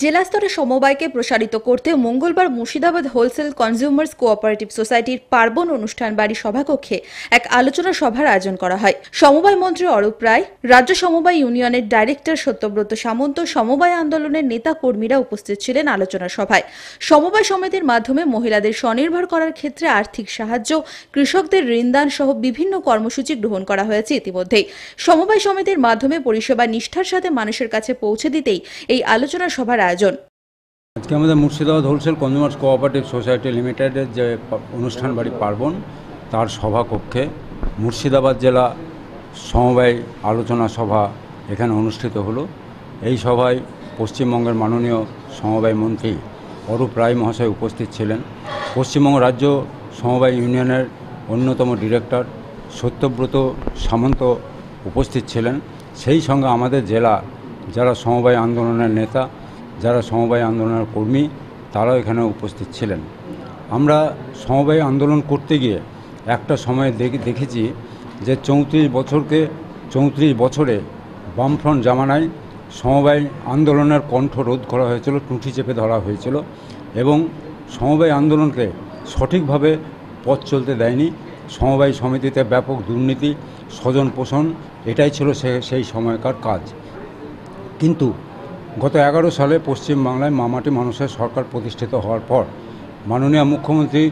জেলা স্তরে সমবায়কে প্রসারিত করতে মঙ্গলবার মুর্শিদাবাদ হোলসেল কনজিউমার্স কোঅপারেটিভ সোসাইটির পার্বণ অনুষ্ঠান বাড়ি সভাকক্ষে এক আলোচনা সভার আয়োজন করা হয় সমবায় মন্ত্রী অরূপ রায় রাজ্য সমবায় ইউনিয়নের ডাইরেক্টর সত্যব্রত সামন্ত সমবায় আন্দোলনের নেতা কর্মীরা উপস্থিত ছিলেন আলোচনা সভায় সমবায় সমিতির মাধ্যমে মহিলাদের স্বনির্ভর করার ক্ষেত্রে আর্থিক সাহায্য কৃষকদের ঋণদান সহ বিভিন্ন কর্মসূচি গ্রহণ করা হয়েছে ইতিমধ্যেই সমবায় সমিতির মাধ্যমে পরিষেবা নিষ্ঠার সাথে মানুষের কাছে পৌঁছে দিতেই এই আলোচনা সভার আয়োজন আজকে আমাদের Murshidabad wholesale consumers cooperative society লিমিটেডের যে অনুষ্ঠান বাড়ি পার্বণ তার সভাকক্ষে মুর্শিদাবাদ জেলা সমবায় আলোচনা সভা এখানে অনুষ্ঠিত হলো এই সভায় পশ্চিমবঙ্গের মাননীয় সমবায় মন্ত্রী অরূপ রায় মহাশয় উপস্থিত ছিলেন পশ্চিমবঙ্গ রাজ্য সমবায় ইউনিয়নের অন্যতম ডিরেক্টর সত্যব্রত সামন্ত উপস্থিত ছিলেন সেই সঙ্গে আমাদের জেলা যারা সমবায় আন্দোলনের নেতা যারা সমবায় আন্দোলনের কর্মী তারাও এখানে উপস্থিত ছিলেন আমরা সমবায় আন্দোলন করতে গিয়ে একটা সময় দেখেছি যে চৌত্রিশ বছরকে চৌত্রিশ বছরে বামফ্রন্ট জামানায় সমবায় আন্দোলনের কণ্ঠ রোধ করা হয়েছিল টুঁটি চেপে ধরা হয়েছিল এবং সমবায় আন্দোলনকে সঠিকভাবে পথ চলতে দেয়নি সমবায় সমিতিতে ব্যাপক দুর্নীতি স্বজন পোষণ এটাই ছিল সেই সময়কার কাজ কিন্তু গত এগারো সালে পশ্চিমবাংলায় মামাটি মানুষের সরকার প্রতিষ্ঠিত হওয়ার পর মাননীয় মুখ্যমন্ত্রী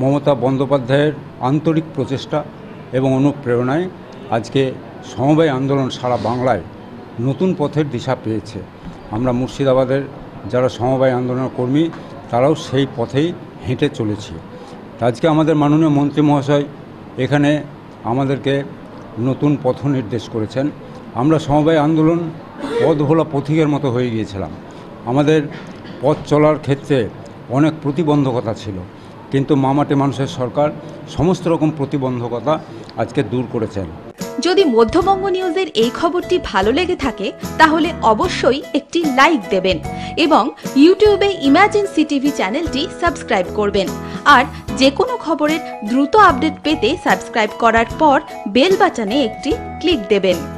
মমতা বন্দ্যোপাধ্যায়ের আন্তরিক প্রচেষ্টা এবং অনুপ্রেরণায় আজকে সমবায় আন্দোলন সারা বাংলায় নতুন পথের দিশা পেয়েছে আমরা মুর্শিদাবাদের যারা সমবায় আন্দোলনের কর্মী তারাও সেই পথেই হেঁটে চলেছি আজকে আমাদের মাননীয় মন্ত্রী মহাশয় এখানে আমাদেরকে নতুন পথ নির্দেশ করেছেন আমরা সমবায় আন্দোলন পথভোলা পথিকের মতো হয়ে গিয়েছিলাম আমাদের পথ চলার ক্ষেত্রে অনেক প্রতিবন্ধকতা ছিল কিন্তু মামাটে মানুষের সরকার সমস্ত রকম প্রতিবন্ধকতা আজকে দূর করেছেন যদি মধ্যবঙ্গ নিউজের এই খবরটি ভালো লেগে থাকে তাহলে অবশ্যই একটি লাইক দেবেন এবং ইউটিউবে ইমাজিন সিটিভি চ্যানেলটি সাবস্ক্রাইব করবেন আর যে কোনো খবরের দ্রুত আপডেট পেতে সাবস্ক্রাইব করার পর বেল বাটনে একটি ক্লিক দেবেন